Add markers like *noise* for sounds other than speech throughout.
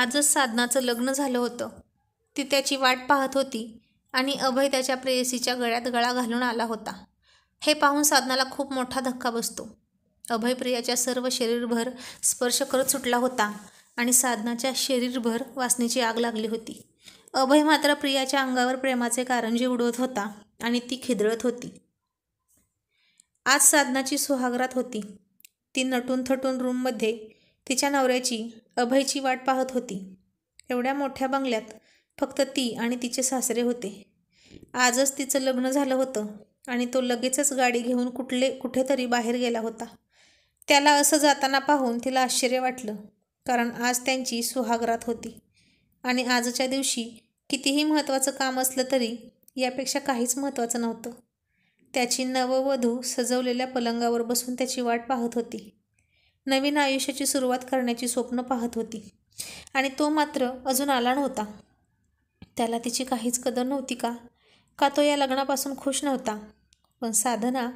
आजच साधनाचं लग्न झालं होतं ती त्याची वाट पाहत होती आणि अभय त्याच्या प्रेयसीच्या गळ्यात गळा घालून आला होता हे पाहून साधनाला खूप मोठा धक्का बसतो अभय प्रियाच्या सर्व शरीरभर स्पर्श करत सुटला होता आणि साधनाच्या शरीरभर वासनेची आग लागली होती अभय मात्र प्रियाच्या अंगावर प्रेमाचे कारंजी उडवत होता आणि ती खिदळत होती आज साधनाची सुहागरात होती ती नटून थटून रूममध्ये तिच्या नवऱ्याची अभयची वाट पाहत होती एवढ्या मोठ्या बंगल्यात फक्त ती आणि तिचे सासरे होते आजच तिचं लग्न झालं होतं आणि तो लगेचच गाडी घेऊन कुठले कुठेतरी बाहेर गेला होता त्याला असं जाताना पाहून तिला आश्चर्य वाटलं कारण आज त्यांची सुहागरात होती आणि आजच्या दिवशी कितीही महत्त्वाचं काम असलं तरी यापेक्षा काहीच महत्त्वाचं नव्हतं त्याची नववधू सजवलेल्या पलंगावर बसून त्याची वाट पाहत होती नवीन आयुष्याची सुरुवात करण्याची स्वप्न पाहत होती आणि तो मात्र अजून आला नव्हता त्याला तिची काहीच कदर नव्हती का का तो या लग्नापासून खुश नव्हता पण साधना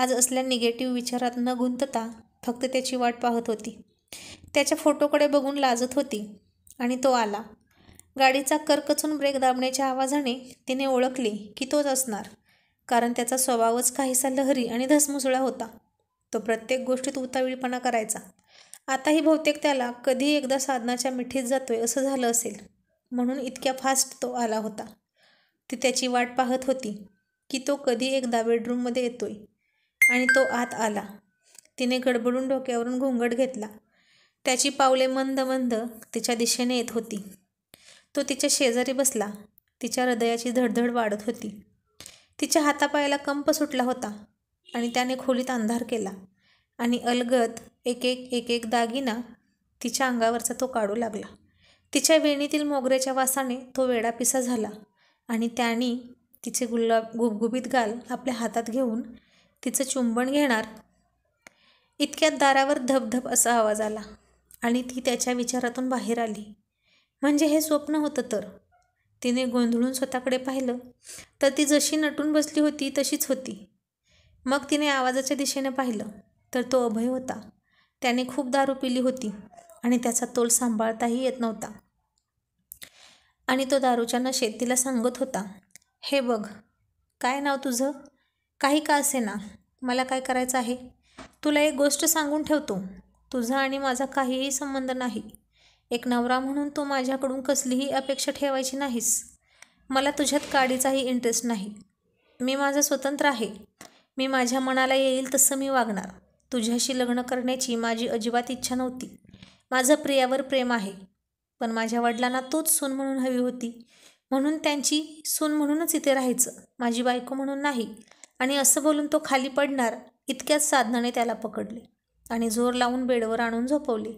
आज असल्या निगेटिव्ह विचारात न गुंतता फक्त त्याची वाट पाहत होती त्याच्या फोटोकडे बघून लाजत होती आणि तो आला गाडीचा करकचून ब्रेक दाबण्याच्या आवाजाने तिने ओळखले की तोच असणार कारण त्याचा स्वभावच काहीसा लहरी आणि धसमुसळा होता तो प्रत्येक गोष्टीत उतावीळपणा करायचा आताही बहुतेक त्याला कधी एकदा साधनाच्या मिठीत जातोय असं झालं असेल म्हणून इतक्या फास्ट तो आला होता ती त्याची वाट पाहत होती की तो कधी एकदा बेडरूममध्ये येतोय आणि तो आत आला तिने गडबडून डोक्यावरून घोंगट घेतला त्याची पावले मंद मंद तिच्या दिशेने येत होती तो तिच्या शेजारी बसला तिच्या हृदयाची धडधड वाढत होती तिच्या हातापायाला कंप सुटला होता आणि त्याने खोलीत अंधार केला आणि अलगत एक एक एक एक दागिना तिच्या अंगावरचा तो काढू लागला तिच्या वेणीतील मोगऱ्याच्या वासाने तो वेडापिसा झाला आणि त्याने तिचे गुलाब गुबगुबीत गाल आपल्या हातात घेऊन तिचं चुंबन घेणार इतक्यात दारावर धबधब असा आवाज आला आणि ती त्याच्या विचारातून बाहेर आली म्हणजे हे स्वप्न होतं तर तिने गोंधळून स्वतःकडे पाहिलं तर ती जशी नटून बसली होती तशीच होती मग तिने आवाजाच्या दिशेने पाहिलं तर तो अभय होता त्याने खूप दारू पिली होती आणि त्याचा तोल सांभाळताही येत नव्हता आणि तो दारूच्या नशेत सांगत होता हे बघ काय नाव तुझं काही का असे ना मला काय करायचं आहे तुला एक गोष्ट सांगून ठेवतो तुझा आणि माझा काहीही संबंध नाही एक नवरा म्हणून तू माझ्याकडून कसलीही अपेक्षा ठेवायची नाहीस मला तुझ्यात काडीचाही इंटरेस्ट नाही मी माझं स्वतंत्र आहे मी माझ्या मनाला येईल तसं मी वागणार तुझ्याशी लग्न करण्याची माझी अजिबात इच्छा नव्हती माझं प्रियावर प्रेम आहे पण माझ्या वडिलांना तोच सून म्हणून हवी होती म्हणून त्यांची सून म्हणूनच इथे राहायचं माझी बायको म्हणून नाही आणि असं बोलून तो खाली पडणार इतक्याच साधनाने त्याला पकडले आणि जोर लावून बेडवर आणून झोपवले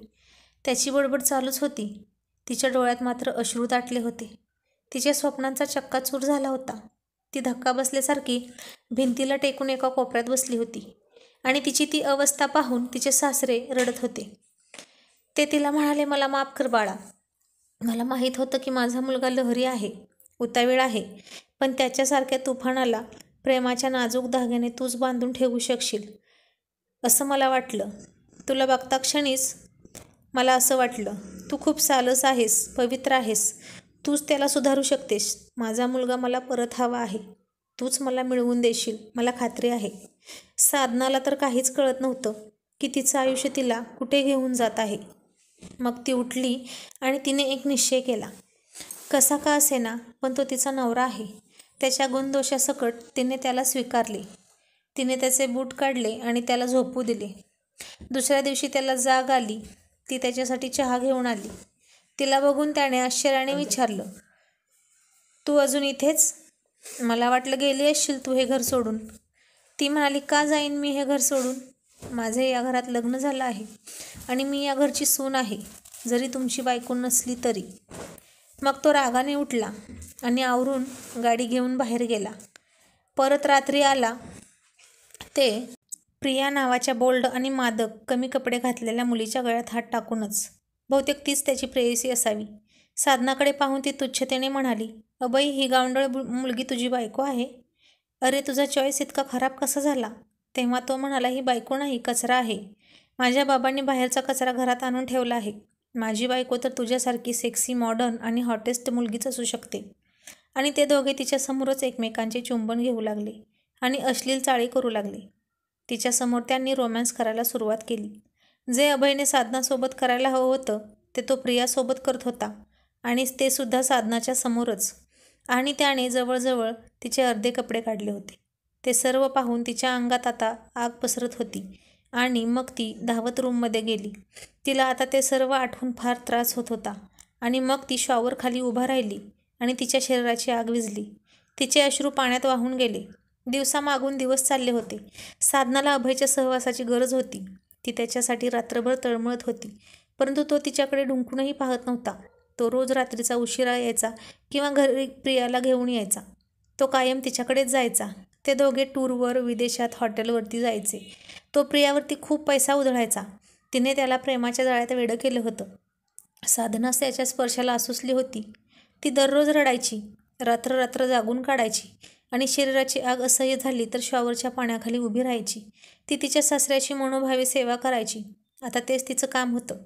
त्याची बडबड चालूच होती तिच्या डोळ्यात मात्र अश्रू दाटले होते तिच्या स्वप्नांचा चक्काचूर झाला होता ती धक्का बसल्यासारखी भिंतीला टेकून एका कोपऱ्यात बसली होती आणि तिची ती अवस्था पाहून तिचे सासरे रडत होते ते तिला म्हणाले मला माफ कर बाळा मला माहीत होतं की माझा मुलगा लहरी आहे उतावीळ आहे पण त्याच्यासारख्या तुफानाला प्रेमाच्या नाजूक धाग्याने तूच बांधून ठेवू शकशील असं मला वाटलं तुला बघता क्षणीच मला असं वाटलं तू खूप सालस आहेस पवित्र आहेस तूच त्याला सुधारू शकतेस माझा मुलगा मला परत हवा आहे तूच मला मिळवून देशील मला खात्री आहे साधनाला तर काहीच कळत नव्हतं की तिचं आयुष्य तिला कुठे घेऊन जात आहे मग ती उठली आणि तिने एक निश्चय केला कसा का असेना पण तो तिचा नवरा आहे त्याच्या गुणदोषासकट तिने त्याला स्वीकारले तिने त्याचे बूट काढले आणि त्याला झोपू दिले दुसऱ्या दिवशी त्याला जाग आली ती त्याच्यासाठी चहा घेऊन आली तिला बघून त्याने आश्चर्याने विचारलं तू अजून इथेच मला वाटलं गेली असशील तू हे घर सोडून ती म्हणाली का जाईन मी हे घर सोडून माझे या घरात लग्न झालं आहे आणि मी या घरची सून आहे जरी तुमची बायको नसली तरी मग तो रागाने उठला आणि आवरून गाडी घेऊन बाहेर गेला परत रात्री आला ते प्रिया नावाच्या बोल्ड आणि मादक कमी कपडे घातलेल्या मुलीच्या गळ्यात हात टाकूनच बहुतेक तीच त्याची प्रेयसी असावी साधनाकडे पाहून ती तुच्छतेने म्हणाली अबई ही गावंडळ मुलगी तुझी बायको आहे अरे तुझा चॉईस इतका खराब कसा झाला तेव्हा तो म्हणाला ही बायको नाही कचरा आहे माझ्या बाबांनी बाहेरचा कचरा घरात आणून ठेवला आहे माझी बायको तर तुझ्यासारखी सेक्सी मॉडर्न आणि हॉटेस्ट मुलगीच असू शकते आणि ते दोघे तिच्यासमोरच एकमेकांचे चुंबन घेऊ लागले आणि अश्लील चाळी करू लागले तिच्यासमोर त्यांनी रोमॅन्स करायला सुरुवात केली जे अभयने साधनासोबत करायला हवं होतं ते तो प्रियासोबत करत होता आणि ते सुद्धा साधनाच्या समोरच आणि त्याने जवळजवळ तिचे अर्धे कपडे काढले होते ते सर्व पाहून तिच्या अंगात आता आग पसरत होती आणि मग ती धावत रूममध्ये गेली तिला आता ते सर्व आठवून फार त्रास होत होता आणि मग ती शॉवर खाली उभा राहिली आणि तिच्या शरीराची आग विझली तिचे अश्रू पाण्यात वाहून गेले दिवसामागून दिवस चालले होते साधनाला अभयच्या सहवासाची गरज होती ती त्याच्यासाठी रात्रभर तळमळत होती परंतु तो तिच्याकडे डुंकूनही पाहत नव्हता तो रोज रात्रीचा उशिरा यायचा किंवा घरी प्रियाला घेऊन यायचा तो कायम तिच्याकडेच जायचा ते दोघे टूरवर विदेशात हॉटेलवरती जायचे तो प्रियावरती खूप पैसा उधळायचा तिने त्याला प्रेमाच्या जाळ्यात वेडं केलं होतं साधनास त्याच्या स्पर्शाला आसुसली होती ती दररोज रडायची रात्र रात्र जागून काढायची आणि शरीराची आग असह्य झाली तर शॉवरच्या पाण्याखाली उभी राहायची ती तिच्या सासऱ्याची मनोभावी सेवा करायची आता तेच तिचं काम होतं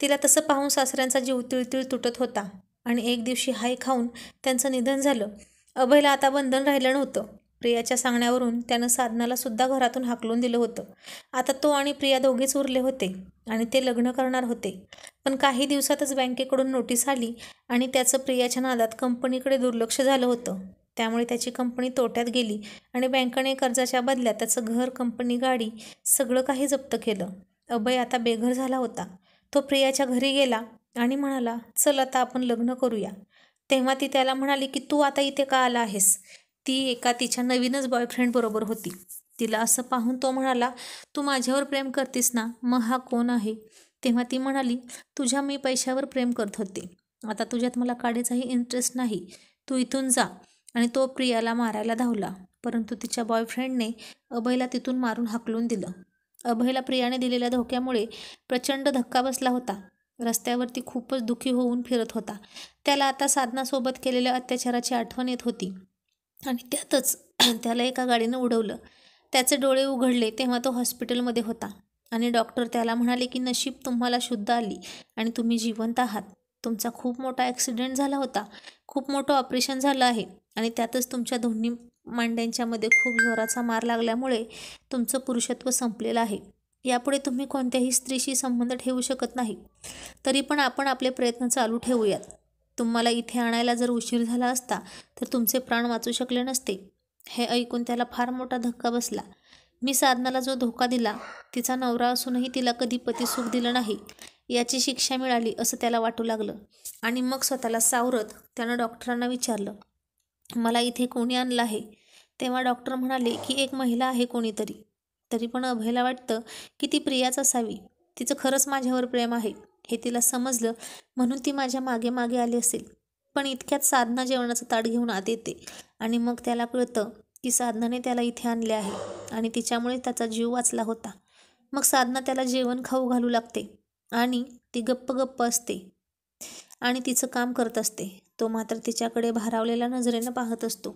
तिला तसं पाहून सासऱ्यांचा जीव तिळतिळ तुटत होता आणि एक दिवशी हाय खाऊन त्यांचं निधन झालं अभयला आता बंधन राहिलं नव्हतं प्रियाच्या सांगण्यावरून त्यानं साधनाला सुद्धा घरातून हाकलून दिलं होतं आता तो आणि प्रिया दोघेच उरले होते आणि ते लग्न करणार होते पण काही दिवसातच बँकेकडून नोटीस आली आणि त्याचं प्रियाच्या नादात कंपनीकडे दुर्लक्ष झालं होतं त्यामुळे त्याची कंपनी तोट्यात गेली आणि बँकेने कर्जाच्या बदल्यात त्याचं घर कंपनी गाडी सगळं काही जप्त केलं अभय आता बेघर झाला होता तो प्रियाच्या घरी गेला आणि म्हणाला चल आता आपण लग्न करूया तेव्हा ती त्याला म्हणाली की तू आता इथे का आला आहेस ती एका तिच्या नवीनच बॉयफ्रेंडबरोबर होती तिला असं पाहून तो म्हणाला तू माझ्यावर प्रेम करतेस ना मग हा कोण आहे तेव्हा ती म्हणाली तुझ्या मी पैशावर प्रेम करत होते आता तुझ्यात मला काढायचाही इंटरेस्ट नाही तू इथून जा आणि तो प्रियाला मारायला धावला परंतु तिच्या बॉयफ्रेंडने अभयला तिथून मारून हाकलून दिलं अभयला प्रियाने दिलेल्या धोक्यामुळे प्रचंड धक्का बसला होता रस्त्यावरती खूपच दुखी होऊन फिरत होता त्याला आता साधनासोबत केलेल्या अत्याचाराची आठवण येत होती आणि त्यातच *clears throat* त्याला एका गाडीनं उडवलं त्याचे डोळे उघडले तेव्हा तो हॉस्पिटलमध्ये होता आणि डॉक्टर त्याला म्हणाले की नशीब तुम्हाला शुद्ध आली आणि तुम्ही जिवंत आहात तुमचा खूप मोठा ॲक्सिडेंट झाला होता खूप मोठं ऑपरेशन झालं आहे आणि त्यातच तुमच्या दोन्ही मांड्यांच्यामध्ये खूप जोराचा मार लागल्यामुळे तुमचं पुरुषत्व संपलेलं आहे यापुढे तुम्ही कोणत्याही स्त्रीशी संबंध ठेवू शकत नाही तरी पण आपण आपले प्रयत्न चालू ठेवूयात तुम्हाला इथे आणायला जर उशीर झाला असता तर तुमचे प्राण वाचू शकले नसते हे ऐकून त्याला फार मोठा धक्का बसला मी साधनाला जो धोका दिला तिचा नवरा असूनही तिला कधी पती सुख दिलं नाही याची शिक्षा मिळाली असं त्याला वाटू लागलं आणि मग स्वतःला सावरत त्यानं डॉक्टरांना विचारलं मला इथे कोणी आणलं आहे तेव्हा डॉक्टर म्हणाले की एक महिला आहे कोणीतरी तरी पण अभयला वाटतं की ती प्रियाच असावी तिचं खरंच माझ्यावर प्रेम आहे हे तिला समजलं म्हणून ती माझ्या मागे मागे आली असेल पण इतक्यात साधना जेवणाचं ताट घेऊन आत येते आणि मग त्याला कळतं की साधनाने त्याला इथे आणले आहे आणि तिच्यामुळे त्याचा जीव वाचला होता मग साधना त्याला जेवण खाऊ घालू लागते आणि ती गप्प गप्प असते आणि तिचं काम करत असते तो मात्र तिच्याकडे भारावलेल्या नजरेनं पाहत असतो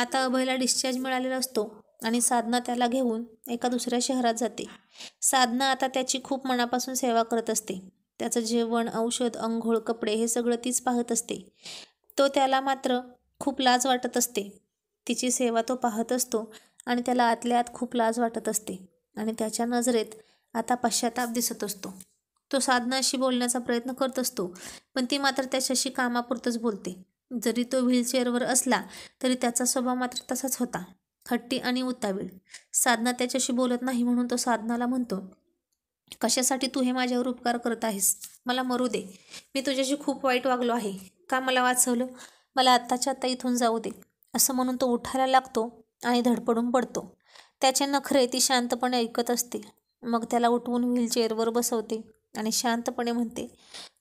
आता अभयला डिस्चार्ज मिळालेला असतो आणि साधना त्याला घेऊन एका दुसऱ्या शहरात जाते साधना आता त्याची खूप मनापासून सेवा करत असते त्याचं जेवण औषध अंघोळ कपडे हे सगळं तीच पाहत असते तो त्याला मात्र खूप लाज वाटत असते तिची सेवा तो पाहत असतो आणि त्याला आतल्या आत खूप लाज वाटत असते आणि त्याच्या नजरेत आता पश्चाताप दिसत असतो तो साधनाशी बोलण्याचा प्रयत्न करत असतो पण ती मात्र त्याच्याशी कामापुरतंच बोलते जरी तो व्हीलचेअरवर असला तरी त्याचा स्वभाव मात्र तसाच होता खट्टी आणि उतावीळ साधना त्याच्याशी बोलत नाही म्हणून तो साधनाला म्हणतो कशासाठी तू हे माझ्यावर उपकार करत आहेस मला मरू दे मी तुझ्याशी खूप वाईट वागलो आहे का मला वाचवलं मला आत्ताच्या आत्ता इथून जाऊ दे असं म्हणून तो उठायला लागतो आणि धडपडून पडतो त्याचे नखरे ती शांतपणे ऐकत असते मग त्याला उठवून व्हीलचेअरवर बसवते आणि शांतपणे म्हणते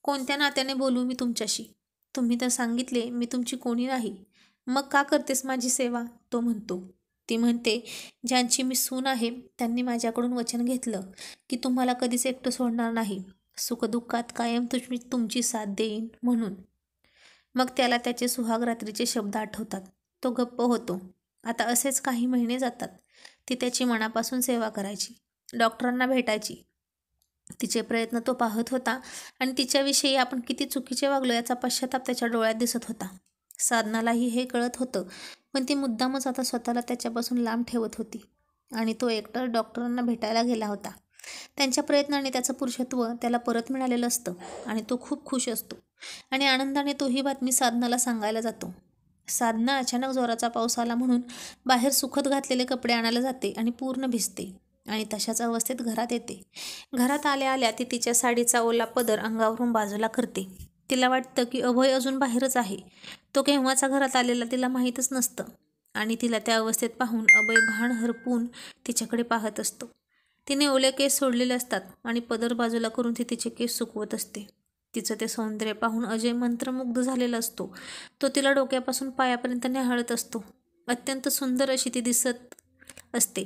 कोणत्या नात्याने बोलू मी तुमच्याशी तुम्ही तर सांगितले मी तुमची कोणी नाही मग का करतेस माझी सेवा तो म्हणतो ती म्हणते ज्यांची मी सून आहे त्यांनी माझ्याकडून वचन घेतलं की तुम्हाला कधीच एकटं सोडणार नाही सुखदुःखात कायम मी तुमची साथ देईन म्हणून मग त्याला त्याचे सुहाग रात्रीचे शब्द आठवतात तो गप्प होतो आता असेच काही महिने जातात ती त्याची मनापासून सेवा करायची डॉक्टरांना भेटायची तिचे प्रयत्न तो पाहत होता आणि तिच्याविषयी आपण किती चुकीचे वागलो याचा पश्चाताप त्याच्या डोळ्यात दिसत होता साधनालाही हे कळत होतं पण ती मुद्दामच आता स्वतःला त्याच्यापासून लांब ठेवत होती आणि तो एकटा डॉक्टरांना भेटायला गेला होता त्यांच्या प्रयत्नाने त्याचं पुरुषत्व त्याला परत मिळालेलं असतं आणि तो खूप खुश असतो आणि आनंदाने तो ही बातमी साधनाला सांगायला जातो साधना अचानक जोराचा पाऊस आला म्हणून बाहेर सुखद घातलेले कपडे आणायला जाते आणि पूर्ण भिजते आणि तशाच अवस्थेत घरात येते घरात आल्या आल्या ती तिच्या साडीचा ओला पदर अंगावरून बाजूला करते तिला वाटतं की अभय अजून बाहेरच आहे तो केव्हाचा घरात आलेला तिला माहीतच नसतं आणि तिला त्या अवस्थेत पाहून अभय भाण हरपून तिच्याकडे पाहत असतो तिने ओले केस सोडलेले असतात आणि पदर बाजूला करून ती तिचे केस सुकवत असते तिचं ते सौंदर्य पाहून अजय मंत्रमुग्ध झालेला असतो तो तिला डोक्यापासून पायापर्यंत निहाळत असतो अत्यंत सुंदर अशी ती दिसत असते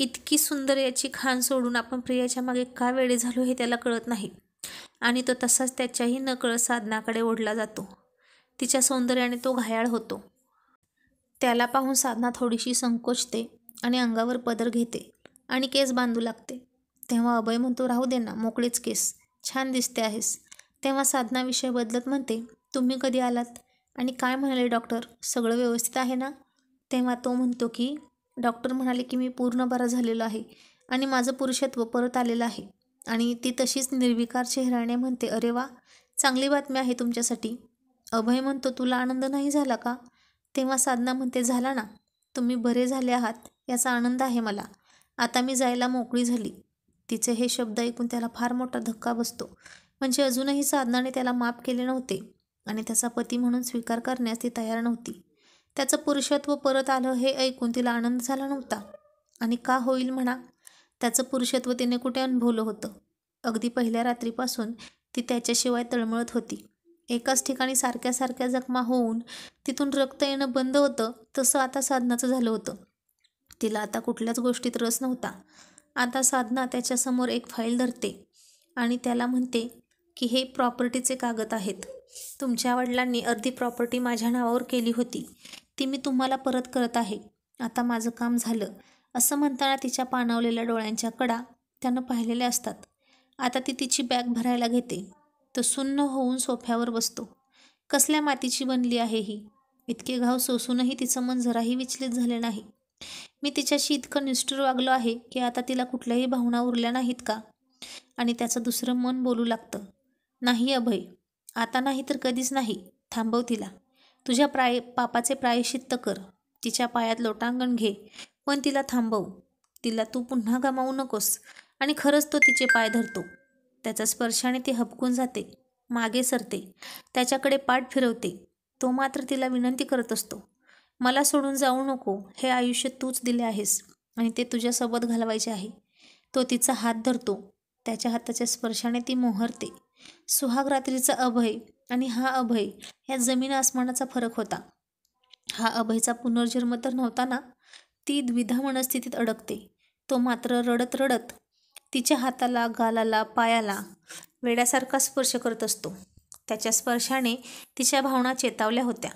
इतकी सुंदर याची खाण सोडून आपण प्रियाच्या मागे का वेळे झालो हे त्याला कळत नाही आणि तो तसाच त्याच्याही नकळत साधनाकडे ओढला जातो तिच्या सौंदर्याने तो घायाळ होतो त्याला पाहून साधना थोडीशी संकोचते आणि अंगावर पदर घेते आणि केस बांधू लागते तेव्हा अभय म्हणतो राहू दे ना मोकळेच केस छान दिसते आहेस तेव्हा साधना विषय बदलत म्हणते तुम्ही कधी आलात आणि काय म्हणाले डॉक्टर सगळं व्यवस्थित आहे ना तेव्हा तो म्हणतो की डॉक्टर म्हणाले की मी पूर्ण बरा झालेलो आहे आणि माझं पुरुषत्व परत आलेलं आहे आणि ती तशीच निर्विकार चेहऱ्याने म्हणते अरे वा चांगली बातमी आहे तुमच्यासाठी अभय म्हणतो तुला आनंद नाही झाला का तेव्हा साधना म्हणते झाला ना तुम्ही बरे झाले आहात याचा आनंद आहे मला आता मी जायला मोकळी झाली तिचे हे शब्द ऐकून त्याला फार मोठा धक्का बसतो म्हणजे अजूनही साधनाने त्याला माफ केले नव्हते आणि त्याचा पती म्हणून स्वीकार करण्यास ती तयार नव्हती त्याचं पुरुषत्व परत आलं हे ऐकून तिला आनंद झाला नव्हता आणि का होईल म्हणा त्याचं पुरुषत्व तिने कुठे अनुभवलं होतं अगदी पहिल्या रात्रीपासून ती त्याच्याशिवाय तळमळत होती एकाच ठिकाणी सारख्या सारख्या जखमा होऊन तिथून रक्त येणं बंद होतं तसं आता साधनाचं झालं होतं तिला आता कुठल्याच गोष्टीत रस नव्हता आता साधना त्याच्यासमोर एक फाईल धरते आणि त्याला म्हणते की हे प्रॉपर्टीचे कागद आहेत तुमच्या वडिलांनी अर्धी प्रॉपर्टी माझ्या नावावर केली होती ती मी तुम्हाला परत करत आहे आता माझं काम झालं असं म्हणताना तिच्या पाणावलेल्या डोळ्यांच्या कडा त्यानं पाहिलेल्या असतात आता ती तिची बॅग भरायला घेते तो सुन्न होऊन सोफ्यावर बसतो कसल्या मातीची बनली आहे ही इतके घाव सोसूनही तिचं मन जराही विचलित झाले नाही मी तिच्याशी इतकं निष्ठूर वागलो आहे की आता तिला कुठल्याही भावना उरल्या नाहीत का आणि त्याचं दुसरं मन बोलू लागतं नाही अभय आता नाही तर कधीच नाही थांबव तिला तुझ्या प्राय पापाचे प्रायश्चित्त कर तिच्या पायात लोटांगण घे पण तिला थांबव तिला तू पुन्हा गमावू नकोस आणि खरंच तो तिचे पाय धरतो त्याच्या स्पर्शाने ती हपकून जाते मागे सरते त्याच्याकडे पाठ फिरवते तो मात्र तिला विनंती करत असतो मला सोडून जाऊ नको हे आयुष्य तूच दिले आहेस आणि ते तुझ्यासोबत घालवायचे आहे तो तिचा हात धरतो त्याच्या हाताच्या स्पर्शाने ती मोहरते सुहागरात्रीचा अभय आणि हा अभय ह्या जमीन आसमानाचा फरक होता हा अभयचा पुनर्जन्म तर नव्हता ना ती द्विधा मनस्थितीत अडकते तो मात्र रडत रडत तिच्या हाताला गालाला पायाला वेड्यासारखा स्पर्श करत असतो त्याच्या स्पर्शाने तिच्या भावना चेतावल्या होत्या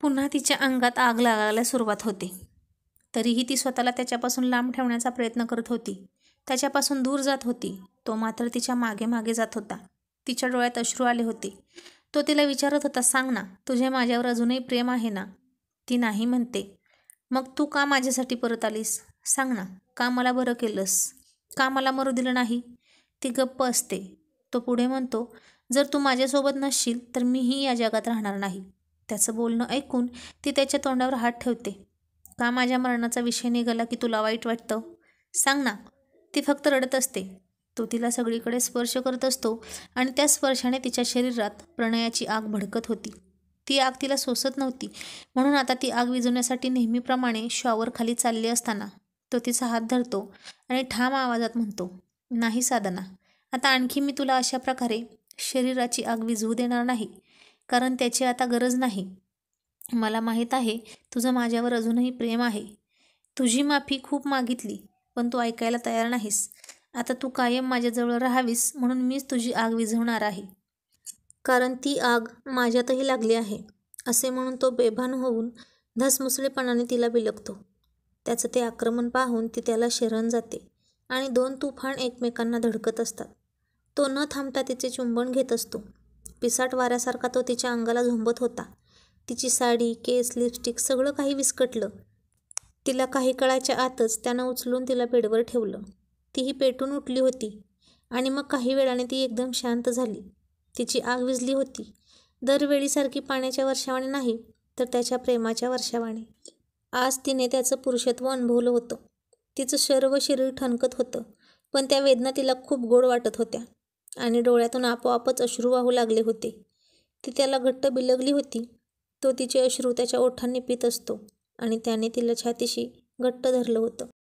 पुन्हा तिच्या अंगात आग लागायला सुरुवात होते तरीही ती स्वतःला त्याच्यापासून लांब ठेवण्याचा प्रयत्न करत होती त्याच्यापासून दूर जात होती तो मात्र तिच्या मागे मागे जात होता तिच्या डोळ्यात अश्रू आले होते तो तिला विचारत होता सांग ना तुझे माझ्यावर अजूनही प्रेम आहे ना ती नाही म्हणते मग तू का माझ्यासाठी परत आलीस सांग ना का मला बरं केलंस का मला मरू दिलं नाही ती गप्प असते तो पुढे म्हणतो जर तू माझ्यासोबत नसशील तर मीही या जगात राहणार नाही त्याचं बोलणं ऐकून ती त्याच्या तोंडावर हात ठेवते का माझ्या मरणाचा विषय निघाला की तुला वाईट वाटतं सांग ना ती फक्त रडत असते तो तिला सगळीकडे स्पर्श करत असतो आणि त्या स्पर्शाने तिच्या शरीरात प्रणयाची आग भडकत होती ती आग तिला सोसत नव्हती म्हणून आता ती आग विझवण्यासाठी नेहमीप्रमाणे शॉवर खाली चालली असताना तो तिचा हात धरतो आणि ठाम आवाजात म्हणतो नाही साधना आता आणखी मी तुला अशा प्रकारे शरीराची आग विझवू देणार नाही कारण त्याची आता गरज नाही मला माहीत आहे तुझं माझ्यावर अजूनही प्रेम आहे तुझी माफी खूप मागितली पण तू ऐकायला तयार नाहीस आता तू कायम माझ्याजवळ राहावीस म्हणून मीच तुझी आग विझवणार आहे कारण ती आग माझ्यातही लागली आहे असे म्हणून तो बेभान होऊन धसमुसळेपणाने तिला बिलकतो त्याचं ते आक्रमण पाहून ती त्याला शरण जाते आणि दोन तुफान एकमेकांना धडकत असतात तो न थांबता तिचे चुंबन घेत असतो पिसाट वाऱ्यासारखा तो तिच्या अंगाला झोंबत होता तिची साडी केस लिपस्टिक सगळं काही विस्कटलं तिला काही काळाच्या आतच त्यानं उचलून तिला बेडवर ठेवलं तीही पेटून उठली होती आणि मग काही वेळाने ती एकदम शांत झाली तिची आग विजली होती दरवेळीसारखी पाण्याच्या वर्षावाणी नाही तर त्याच्या प्रेमाच्या वर्षावाने आज तिने त्याचं पुरुषत्व अनुभवलं होतं तिचं सर्व शरीर ठणकत होतं पण त्या वेदना तिला खूप गोड वाटत होत्या आणि डोळ्यातून आपोआपच अश्रू वाहू लागले होते ती त्याला घट्ट बिलगली होती तो तिचे अश्रू त्याच्या ओठांनी पित असतो आणि त्याने तिला छातीशी घट्ट धरलं होतं